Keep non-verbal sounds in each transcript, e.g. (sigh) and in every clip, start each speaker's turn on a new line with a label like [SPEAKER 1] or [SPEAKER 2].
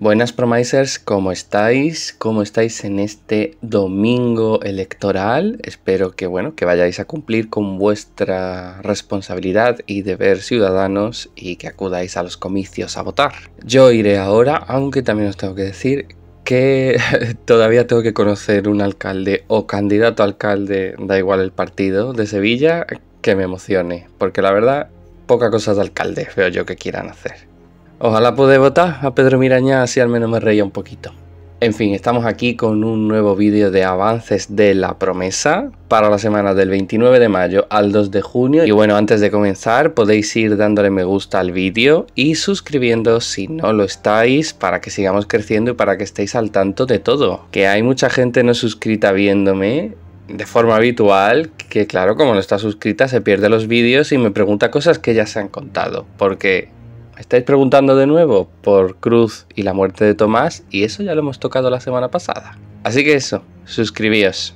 [SPEAKER 1] Buenas Promisers, ¿cómo estáis? ¿Cómo estáis en este domingo electoral? Espero que bueno, que vayáis a cumplir con vuestra responsabilidad y deber ciudadanos y que acudáis a los comicios a votar. Yo iré ahora, aunque también os tengo que decir que (laughs) todavía tengo que conocer un alcalde o candidato a alcalde, da igual el partido, de Sevilla, que me emocione, porque la verdad, poca cosa de alcalde veo yo que quieran hacer. Ojalá pude votar a Pedro Miraña, así al menos me reía un poquito. En fin, estamos aquí con un nuevo vídeo de avances de la promesa para la semana del 29 de mayo al 2 de junio. Y bueno, antes de comenzar podéis ir dándole me gusta al vídeo y suscribiendo si no lo estáis para que sigamos creciendo y para que estéis al tanto de todo. Que hay mucha gente no suscrita viéndome de forma habitual, que claro, como no está suscrita se pierde los vídeos y me pregunta cosas que ya se han contado. Porque estáis preguntando de nuevo por Cruz y la muerte de Tomás y eso ya lo hemos tocado la semana pasada. Así que eso, suscribíos.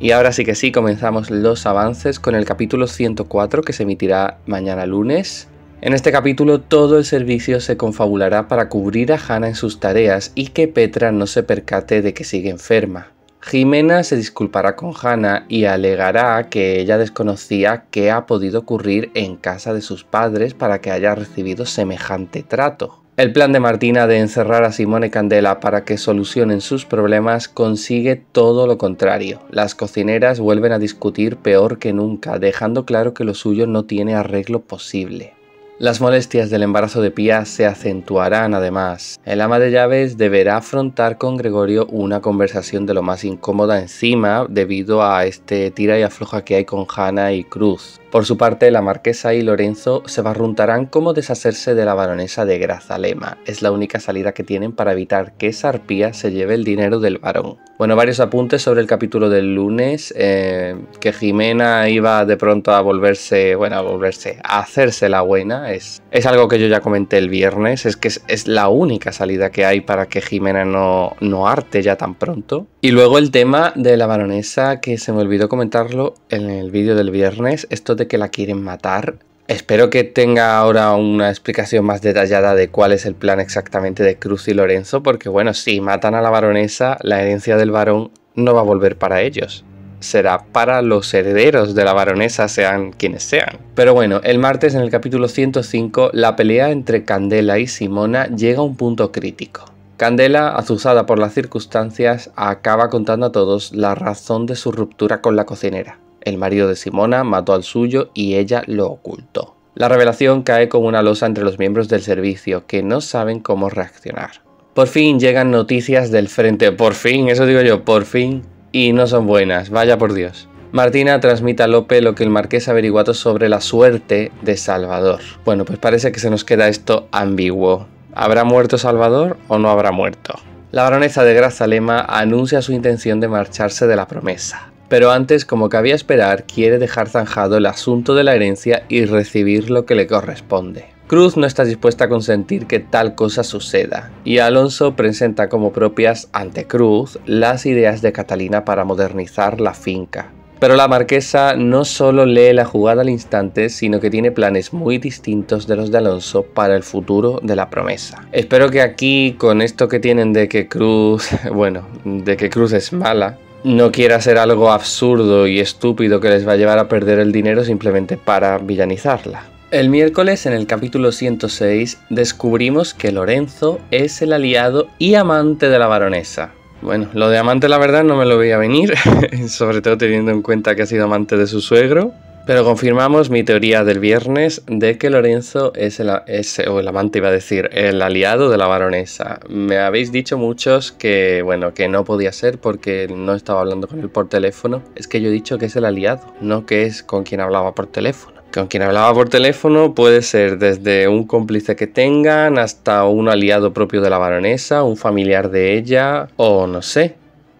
[SPEAKER 1] Y ahora sí que sí, comenzamos los avances con el capítulo 104 que se emitirá mañana lunes. En este capítulo todo el servicio se confabulará para cubrir a Hannah en sus tareas y que Petra no se percate de que sigue enferma. Jimena se disculpará con Hannah y alegará que ella desconocía qué ha podido ocurrir en casa de sus padres para que haya recibido semejante trato. El plan de Martina de encerrar a Simone Candela para que solucionen sus problemas consigue todo lo contrario. Las cocineras vuelven a discutir peor que nunca, dejando claro que lo suyo no tiene arreglo posible. Las molestias del embarazo de Pía se acentuarán además. El ama de llaves deberá afrontar con Gregorio una conversación de lo más incómoda encima debido a este tira y afloja que hay con Hannah y Cruz. Por su parte, la marquesa y Lorenzo se barruntarán cómo deshacerse de la baronesa de Grazalema. Es la única salida que tienen para evitar que esa arpía se lleve el dinero del varón. Bueno, varios apuntes sobre el capítulo del lunes, eh, que Jimena iba de pronto a volverse, bueno, a volverse, a hacerse la buena es, algo que yo ya comenté el viernes, es que es, la única salida que hay para que Jimena no, no arte ya tan pronto. Y luego el tema de la baronesa, que se me olvidó comentarlo en el vídeo del viernes, esto de que la quieren matar. Espero que tenga ahora una explicación más detallada de cuál es el plan exactamente de Cruz y Lorenzo, porque bueno, si matan a la baronesa, la herencia del varón no va a volver para ellos será para los herederos de la baronesa, sean quienes sean. Pero bueno, el martes en el capítulo 105, la pelea entre Candela y Simona llega a un punto crítico. Candela, azuzada por las circunstancias, acaba contando a todos la razón de su ruptura con la cocinera. El marido de Simona mató al suyo y ella lo ocultó. La revelación cae como una losa entre los miembros del servicio, que no saben cómo reaccionar. Por fin llegan noticias del frente, por fin, eso digo yo, por fin y no son buenas, vaya por Dios. Martina transmite a Lope lo que el marqués ha averiguado sobre la suerte de Salvador. Bueno, pues parece que se nos queda esto ambiguo. ¿Habrá muerto Salvador o no habrá muerto? La baronesa de Grazalema anuncia su intención de marcharse de la promesa. Pero antes, como cabía esperar, quiere dejar zanjado el asunto de la herencia y recibir lo que le corresponde. Cruz no está dispuesta a consentir que tal cosa suceda, y Alonso presenta como propias ante Cruz las ideas de Catalina para modernizar la finca. Pero la marquesa no solo lee la jugada al instante, sino que tiene planes muy distintos de los de Alonso para el futuro de la promesa. Espero que aquí, con esto que tienen de que Cruz, (laughs) bueno, de que Cruz es mala, no quiera hacer algo absurdo y estúpido que les va a llevar a perder el dinero simplemente para villanizarla. El miércoles, en el capítulo 106, descubrimos que Lorenzo es el aliado y amante de la baronesa. Bueno, lo de amante la verdad no me lo veía venir, (laughs) sobre todo teniendo en cuenta que ha sido amante de su suegro. Pero confirmamos mi teoría del viernes de que Lorenzo es el, o el amante, iba a decir, el aliado de la baronesa. Me habéis dicho muchos que, bueno, que no podía ser porque no estaba hablando con él por teléfono. Es que yo he dicho que es el aliado, no que es con quien hablaba por teléfono con quien hablaba por teléfono puede ser desde un cómplice que tengan hasta un aliado propio de la baronesa, un familiar de ella o no sé,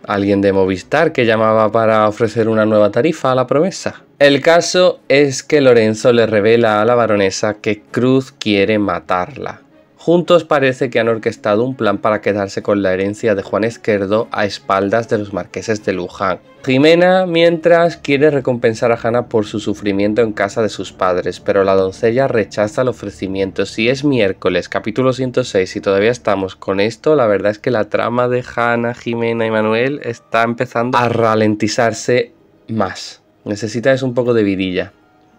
[SPEAKER 1] alguien de Movistar que llamaba para ofrecer una nueva tarifa a la promesa. El caso es que Lorenzo le revela a la baronesa que Cruz quiere matarla. Juntos parece que han orquestado un plan para quedarse con la herencia de Juan Esquerdo a espaldas de los marqueses de Luján. Jimena, mientras, quiere recompensar a Hannah por su sufrimiento en casa de sus padres, pero la doncella rechaza el ofrecimiento. Si es miércoles, capítulo 106, y todavía estamos con esto, la verdad es que la trama de Hanna, Jimena y Manuel está empezando a ralentizarse más. Necesitas un poco de vidilla.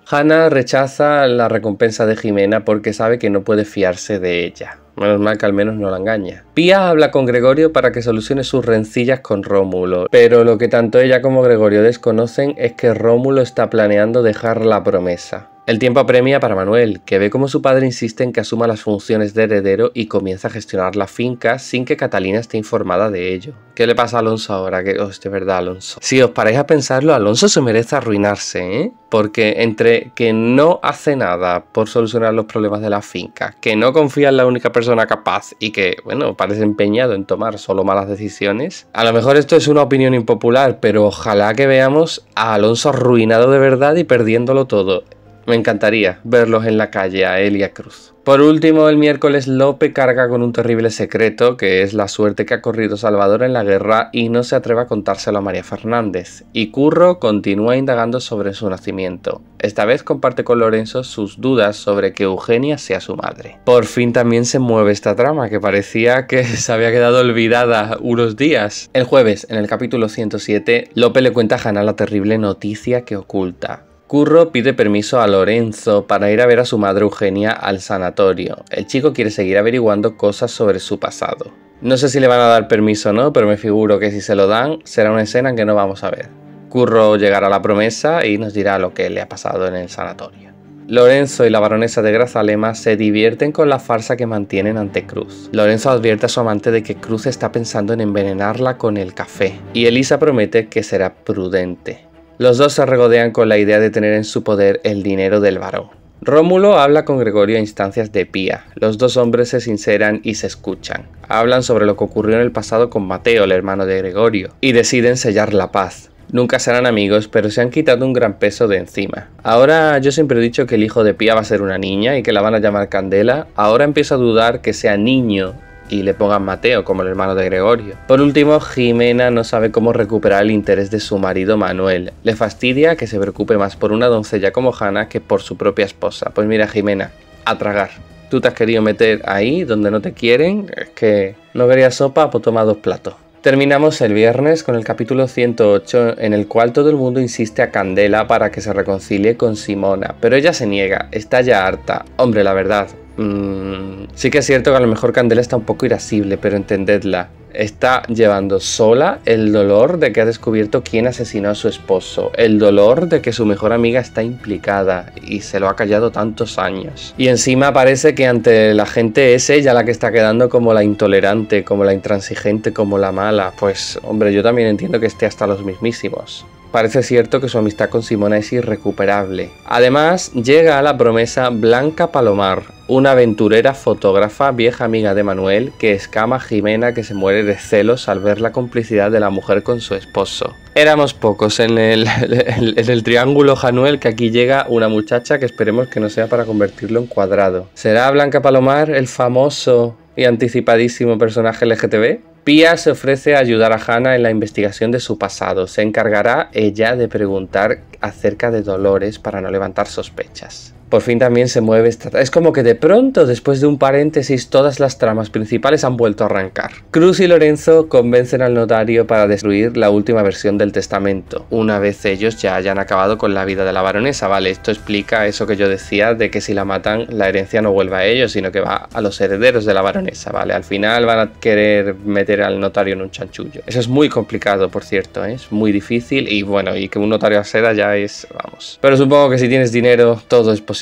[SPEAKER 1] Hannah rechaza la recompensa de Jimena porque sabe que no puede fiarse de ella. Menos mal que al menos no la engaña. Pia habla con Gregorio para que solucione sus rencillas con Rómulo, pero lo que tanto ella como Gregorio desconocen es que Rómulo está planeando dejar la promesa. El tiempo apremia para Manuel, que ve cómo su padre insiste en que asuma las funciones de heredero y comienza a gestionar la finca sin que Catalina esté informada de ello. ¿Qué le pasa a Alonso ahora? Que, os oh, de verdad, Alonso. Si os paráis a pensarlo, Alonso se merece arruinarse, ¿eh? Porque entre que no hace nada por solucionar los problemas de la finca, que no confía en la única persona capaz y que, bueno, parece empeñado en tomar solo malas decisiones, a lo mejor esto es una opinión impopular, pero ojalá que veamos a Alonso arruinado de verdad y perdiéndolo todo. Me encantaría verlos en la calle a Elia Cruz. Por último, el miércoles Lope carga con un terrible secreto, que es la suerte que ha corrido Salvador en la guerra y no se atreve a contárselo a María Fernández. Y Curro continúa indagando sobre su nacimiento. Esta vez comparte con Lorenzo sus dudas sobre que Eugenia sea su madre. Por fin también se mueve esta trama, que parecía que (laughs) se había quedado olvidada unos días. El jueves, en el capítulo 107, Lope le cuenta a Hannah la terrible noticia que oculta Curro pide permiso a Lorenzo para ir a ver a su madre Eugenia al sanatorio. El chico quiere seguir averiguando cosas sobre su pasado. No sé si le van a dar permiso o no, pero me figuro que si se lo dan, será una escena que no vamos a ver. Curro llegará a la promesa y nos dirá lo que le ha pasado en el sanatorio. Lorenzo y la baronesa de Grazalema se divierten con la farsa que mantienen ante Cruz. Lorenzo advierte a su amante de que Cruz está pensando en envenenarla con el café y Elisa promete que será prudente. Los dos se regodean con la idea de tener en su poder el dinero del varón. Rómulo habla con Gregorio a instancias de Pía. Los dos hombres se sinceran y se escuchan. Hablan sobre lo que ocurrió en el pasado con Mateo, el hermano de Gregorio, y deciden sellar la paz. Nunca serán amigos, pero se han quitado un gran peso de encima. Ahora yo siempre he dicho que el hijo de Pía va a ser una niña y que la van a llamar Candela. Ahora empiezo a dudar que sea niño y le pongan Mateo como el hermano de Gregorio. Por último, Jimena no sabe cómo recuperar el interés de su marido Manuel. Le fastidia que se preocupe más por una doncella como Hannah que por su propia esposa. Pues mira, Jimena, a tragar. Tú te has querido meter ahí donde no te quieren, es que no querías sopa, pues toma dos platos. Terminamos el viernes con el capítulo 108 en el cual todo el mundo insiste a Candela para que se reconcilie con Simona, pero ella se niega, está ya harta. Hombre, la verdad, Mm, sí que es cierto que a lo mejor Candela está un poco irascible, pero entendedla. Está llevando sola el dolor de que ha descubierto quién asesinó a su esposo, el dolor de que su mejor amiga está implicada y se lo ha callado tantos años. Y encima parece que ante la gente es ella la que está quedando como la intolerante, como la intransigente, como la mala. Pues hombre, yo también entiendo que esté hasta los mismísimos. Parece cierto que su amistad con Simona es irrecuperable. Además, llega a la promesa Blanca Palomar, una aventurera fotógrafa, vieja amiga de Manuel, que escama a Jimena que se muere de celos al ver la complicidad de la mujer con su esposo. Éramos pocos en el, (laughs) en el triángulo Januel que aquí llega una muchacha que esperemos que no sea para convertirlo en cuadrado. ¿Será Blanca Palomar el famoso y anticipadísimo personaje LGTB, Pia se ofrece a ayudar a Hannah en la investigación de su pasado. Se encargará ella de preguntar acerca de Dolores para no levantar sospechas por fin también se mueve esta... Es como que de pronto, después de un paréntesis, todas las tramas principales han vuelto a arrancar. Cruz y Lorenzo convencen al notario para destruir la última versión del testamento, una vez ellos ya hayan acabado con la vida de la baronesa. Vale, esto explica eso que yo decía de que si la matan, la herencia no vuelve a ellos, sino que va a los herederos de la baronesa, ¿vale? Al final van a querer meter al notario en un chanchullo. Eso es muy complicado, por cierto, ¿eh? es muy difícil y bueno, y que un notario acceda ya es, vamos. Pero supongo que si tienes dinero, todo es posible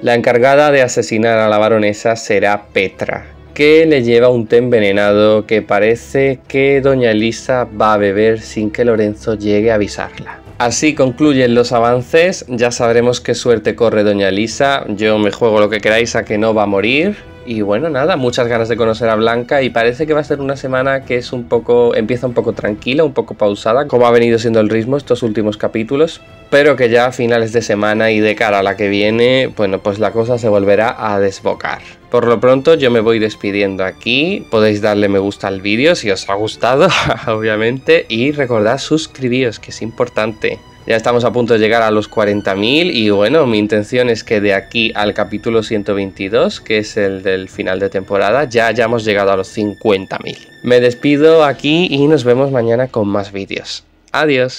[SPEAKER 1] la encargada de asesinar a la baronesa será Petra, que le lleva un té envenenado que parece que doña Elisa va a beber sin que Lorenzo llegue a avisarla. Así concluyen los avances, ya sabremos qué suerte corre doña Elisa, yo me juego lo que queráis a que no va a morir, y bueno, nada, muchas ganas de conocer a Blanca y parece que va a ser una semana que es un poco, empieza un poco tranquila, un poco pausada, como ha venido siendo el ritmo estos últimos capítulos, pero que ya a finales de semana y de cara a la que viene, bueno, pues la cosa se volverá a desbocar. Por lo pronto yo me voy despidiendo aquí, podéis darle me gusta al vídeo si os ha gustado, (laughs) obviamente, y recordad suscribiros, que es importante. Ya estamos a punto de llegar a los 40.000 y bueno, mi intención es que de aquí al capítulo 122, que es el del final de temporada, ya hayamos llegado a los 50.000. Me despido aquí y nos vemos mañana con más vídeos. Adiós.